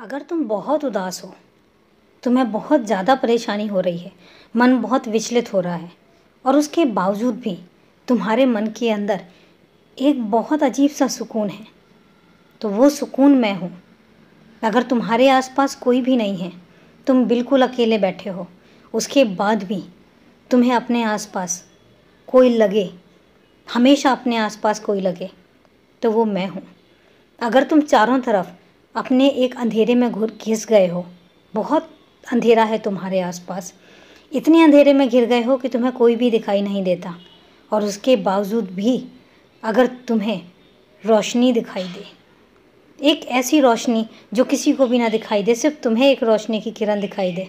अगर तुम बहुत उदास हो तुम्हें बहुत ज़्यादा परेशानी हो रही है मन बहुत विचलित हो रहा है और उसके बावजूद भी तुम्हारे मन के अंदर एक बहुत अजीब सा सुकून है तो वो सुकून मैं हूँ अगर तुम्हारे आसपास कोई भी नहीं है तुम बिल्कुल अकेले बैठे हो उसके बाद भी तुम्हें अपने आसपास कोई लगे हमेशा अपने आसपास कोई लगे तो वो मैं हूँ अगर तुम चारों तरफ अपने एक अंधेरे में घिस गए हो बहुत अंधेरा है तुम्हारे आसपास इतने अंधेरे में घिर गए हो कि तुम्हें कोई भी दिखाई नहीं देता और उसके बावजूद भी अगर तुम्हें रोशनी दिखाई दे एक ऐसी रोशनी जो किसी को भी ना दिखाई दे सिर्फ तुम्हें एक रोशनी की किरण दिखाई दे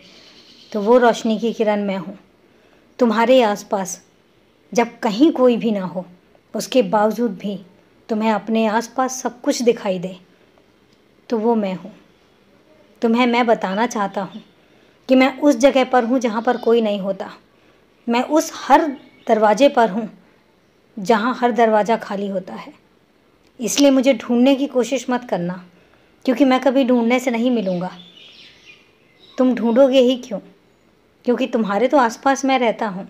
तो वो रोशनी की किरण मैं हूँ तुम्हारे आसपास जब कहीं कोई भी ना हो उसके बावजूद भी तुम्हें अपने आसपास सब कुछ दिखाई दे तो वो मैं हूँ तुम्हें मैं बताना चाहता हूँ कि मैं उस जगह पर हूँ जहाँ पर कोई नहीं होता मैं उस हर दरवाजे पर हूँ जहाँ हर दरवाज़ा खाली होता है इसलिए मुझे ढूंढने की कोशिश मत करना क्योंकि मैं कभी ढूंढने से नहीं मिलूँगा तुम ढूंढोगे ही क्यों क्योंकि तुम्हारे तो आसपास मैं रहता हूँ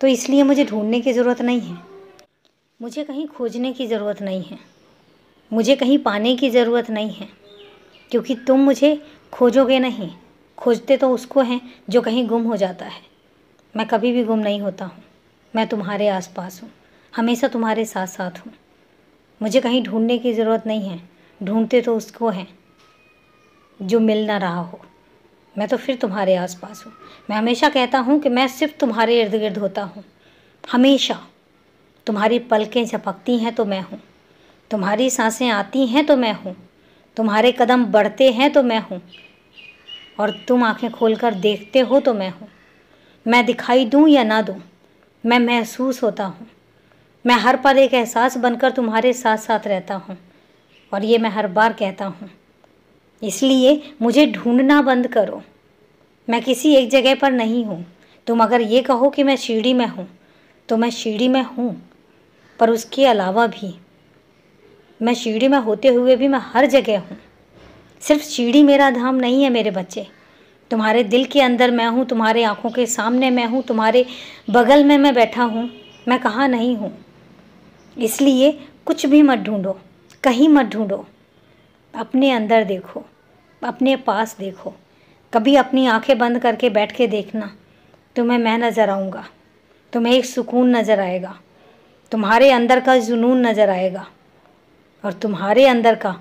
तो इसलिए मुझे ढूंढने की ज़रूरत नहीं है मुझे कहीं खोजने की ज़रूरत नहीं है मुझे कहीं पाने की ज़रूरत नहीं है क्योंकि तुम मुझे खोजोगे नहीं खोजते तो उसको हैं जो कहीं गुम हो जाता है मैं कभी भी गुम नहीं होता हूँ मैं तुम्हारे आसपास हूँ हमेशा तुम्हारे साथ साथ हूँ मुझे कहीं ढूंढने की ज़रूरत नहीं है ढूंढते तो उसको हैं जो मिल ना रहा हो मैं तो फिर तुम्हारे आसपास हूँ मैं हमेशा कहता हूँ कि मैं सिर्फ तुम्हारे इर्द गिर्द होता हूँ हमेशा तुम्हारी पलकें झपकती हैं तो मैं हूँ तुम्हारी सांसें आती हैं तो मैं हूँ तुम्हारे कदम बढ़ते हैं तो मैं हूँ और तुम आंखें खोलकर देखते हो तो मैं हूँ मैं दिखाई दूँ या ना दूँ मैं महसूस होता हूँ मैं हर पल एक एहसास बनकर तुम्हारे साथ साथ रहता हूँ और ये मैं हर बार कहता हूँ इसलिए मुझे ढूंढना बंद करो मैं किसी एक जगह पर नहीं हूँ तुम अगर ये कहो कि मैं सीढ़ी में हूँ तो मैं सीढ़ी में हूँ पर उसके अलावा भी मैं सीढ़ी में होते हुए भी मैं हर जगह हूँ सिर्फ सीढ़ी मेरा धाम नहीं है मेरे बच्चे तुम्हारे दिल के अंदर मैं हूँ तुम्हारे आँखों के सामने मैं हूँ तुम्हारे बगल में मैं बैठा हूँ मैं कहाँ नहीं हूँ इसलिए कुछ भी मत ढूंढो कहीं मत ढूंढो अपने अंदर देखो अपने पास देखो कभी अपनी आंखें बंद करके बैठ के देखना तुम्हें मैं नज़र आऊँगा तुम्हें एक सुकून नज़र आएगा तुम्हारे अंदर का जुनून नज़र आएगा और तुम्हारे अंदर का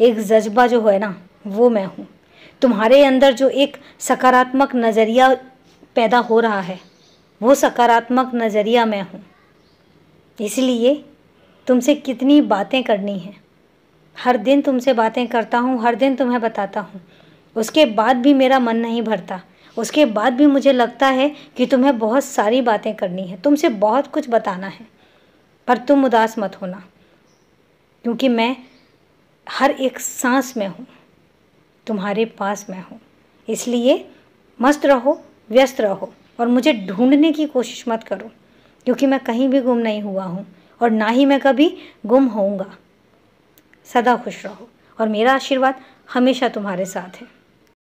एक जज्बा जो है ना वो मैं हूँ तुम्हारे अंदर जो एक सकारात्मक नज़रिया पैदा हो रहा है वो सकारात्मक नज़रिया मैं हूँ इसलिए तुमसे कितनी बातें करनी हैं हर दिन तुमसे बातें करता हूँ हर दिन तुम्हें बताता हूँ उसके बाद भी मेरा मन नहीं भरता उसके बाद भी मुझे लगता है कि तुम्हें बहुत सारी बातें करनी है तुमसे बहुत कुछ बताना है पर तुम उदास मत होना क्योंकि मैं हर एक सांस में हूँ तुम्हारे पास मैं हूँ इसलिए मस्त रहो व्यस्त रहो और मुझे ढूंढने की कोशिश मत करो क्योंकि मैं कहीं भी गुम नहीं हुआ हूँ और ना ही मैं कभी गुम होऊंगा सदा खुश रहो और मेरा आशीर्वाद हमेशा तुम्हारे साथ है